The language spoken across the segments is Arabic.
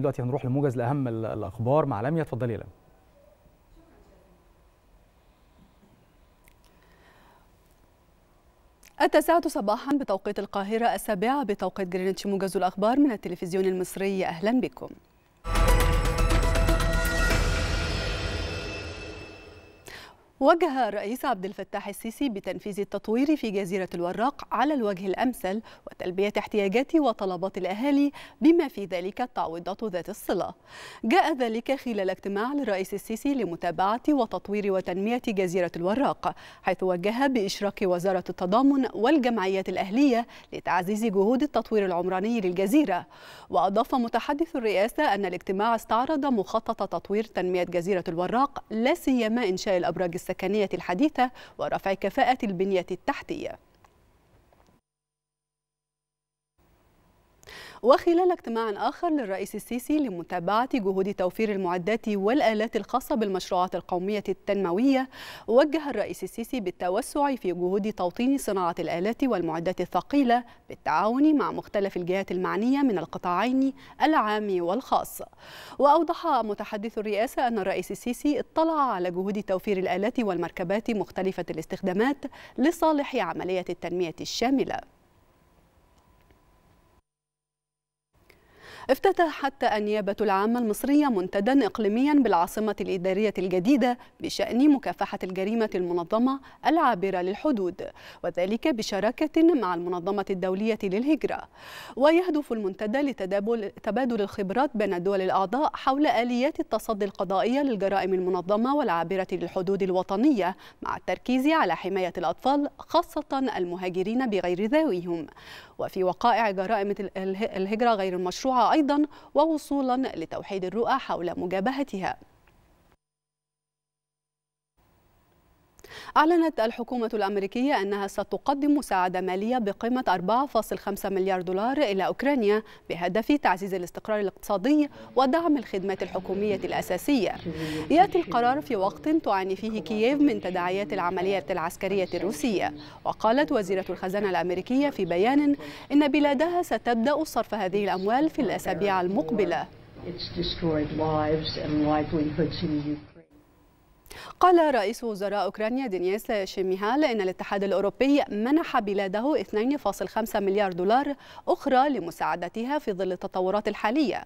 دلوقتي هنروح لموجز لاهم الاخبار مع لميا اتفضلي لميا التاسعة صباحا بتوقيت القاهرة السابعة بتوقيت جرينتش موجز الأخبار من التلفزيون المصري أهلا بكم وجه الرئيس عبد الفتاح السيسي بتنفيذ التطوير في جزيرة الوراق على الوجه الأمثل وتلبية احتياجات وطلبات الأهالي بما في ذلك التعويضات ذات الصلة جاء ذلك خلال اجتماع للرئيس السيسي لمتابعة وتطوير وتنمية جزيرة الوراق حيث وجه بإشراك وزارة التضامن والجمعيات الأهلية لتعزيز جهود التطوير العمراني للجزيرة وأضاف متحدث الرئاسة أن الاجتماع استعرض مخطط تطوير تنمية جزيرة الوراق لا سيما إنشاء الأبراج السنة. السكنية الحديثة ورفع كفاءة البنية التحتية وخلال اجتماع آخر للرئيس السيسي لمتابعة جهود توفير المعدات والآلات الخاصة بالمشروعات القومية التنموية وجه الرئيس السيسي بالتوسع في جهود توطين صناعة الآلات والمعدات الثقيلة بالتعاون مع مختلف الجهات المعنية من القطاعين العام والخاص وأوضح متحدث الرئاسة أن الرئيس السيسي اطلع على جهود توفير الآلات والمركبات مختلفة الاستخدامات لصالح عملية التنمية الشاملة افتتحت النيابة العامة المصرية منتدى إقليميا بالعاصمة الإدارية الجديدة بشأن مكافحة الجريمة المنظمة العابرة للحدود وذلك بشراكة مع المنظمة الدولية للهجرة ويهدف المنتدى لتبادل الخبرات بين الدول الأعضاء حول آليات التصدي القضائية للجرائم المنظمة والعابرة للحدود الوطنية مع التركيز على حماية الأطفال خاصة المهاجرين بغير ذويهم وفي وقائع جرائم الهجرة غير المشروعة أيضا أيضا ووصولا لتوحيد الرؤى حول مجابهتها أعلنت الحكومة الأمريكية أنها ستقدم مساعدة مالية بقيمة 4.5 مليار دولار إلى أوكرانيا بهدف تعزيز الاستقرار الاقتصادي ودعم الخدمات الحكومية الأساسية يأتي القرار في وقت تعاني فيه كييف من تداعيات العملية العسكرية الروسية وقالت وزيرة الخزانة الأمريكية في بيان إن بلادها ستبدأ صرف هذه الأموال في الأسابيع المقبلة. It's destroyed lives and livelihoods in Ukraine. قال رئيس وزراء أوكرانيا دينيس شيميهال إن الاتحاد الأوروبي منح بلاده 2.5 مليار دولار أخرى لمساعدتها في ظل التطورات الحالية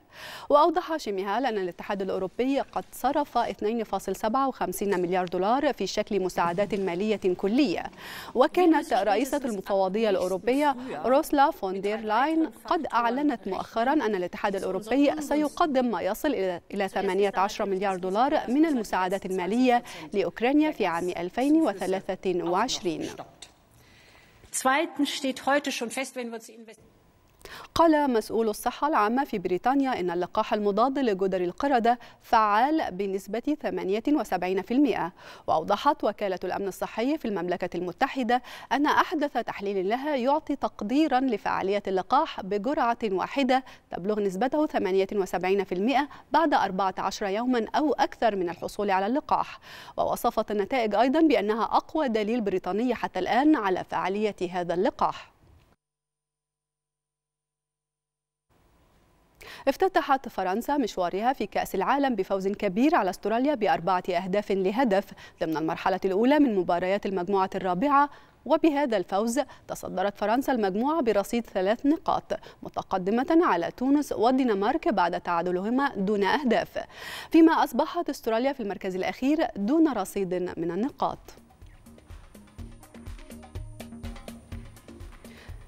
وأوضح شيميهال أن الاتحاد الأوروبي قد صرف 2.57 مليار دولار في شكل مساعدات مالية كلية وكانت رئيسة المفوضية الأوروبية روسلا فون لاين قد أعلنت مؤخرا أن الاتحاد الأوروبي سيقدم ما يصل إلى 18 مليار دولار من المساعدات المالية لأوكرانيا في عام 2023 قال مسؤول الصحة العامة في بريطانيا إن اللقاح المضاد لجدر القردة فعال بنسبة 78% وأوضحت وكالة الأمن الصحي في المملكة المتحدة أن أحدث تحليل لها يعطي تقديرا لفعالية اللقاح بجرعة واحدة تبلغ نسبته 78% بعد 14 يوما أو أكثر من الحصول على اللقاح ووصفت النتائج أيضا بأنها أقوى دليل بريطاني حتى الآن على فعالية هذا اللقاح افتتحت فرنسا مشوارها في كأس العالم بفوز كبير على استراليا بأربعة أهداف لهدف ضمن المرحلة الأولى من مباريات المجموعة الرابعة وبهذا الفوز تصدرت فرنسا المجموعة برصيد ثلاث نقاط متقدمة على تونس والدنمارك بعد تعادلهما دون أهداف فيما أصبحت استراليا في المركز الأخير دون رصيد من النقاط